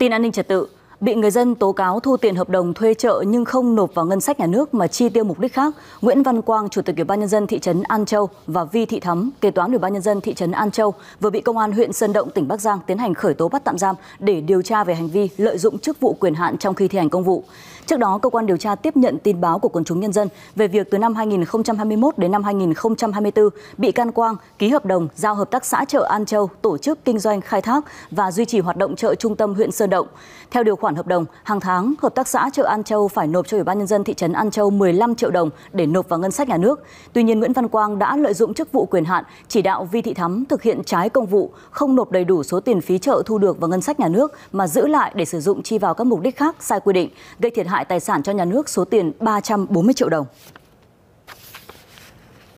Tin an ninh trật tự, bị người dân tố cáo thu tiền hợp đồng thuê chợ nhưng không nộp vào ngân sách nhà nước mà chi tiêu mục đích khác, Nguyễn Văn Quang, chủ tịch Ủy ban nhân dân thị trấn An Châu và Vi Thị Thắm, kế toán Ủy ban nhân dân thị trấn An Châu vừa bị công an huyện Sơn Động tỉnh Bắc Giang tiến hành khởi tố bắt tạm giam để điều tra về hành vi lợi dụng chức vụ quyền hạn trong khi thi hành công vụ. Trước đó, cơ quan điều tra tiếp nhận tin báo của quần chúng nhân dân về việc từ năm 2021 đến năm 2024, bị can Quang ký hợp đồng giao hợp tác xã chợ An Châu tổ chức kinh doanh khai thác và duy trì hoạt động chợ trung tâm huyện Sơn Động. Theo điều khoản hợp đồng, hàng tháng hợp tác xã chợ An Châu phải nộp cho Ủy ban nhân dân thị trấn An Châu 15 triệu đồng để nộp vào ngân sách nhà nước. Tuy nhiên, Nguyễn Văn Quang đã lợi dụng chức vụ quyền hạn chỉ đạo Vi Thị Thắm thực hiện trái công vụ, không nộp đầy đủ số tiền phí chợ thu được vào ngân sách nhà nước mà giữ lại để sử dụng chi vào các mục đích khác sai quy định, gây thiệt hại hại tài sản cho nhà nước số tiền ba trăm bốn mươi triệu đồng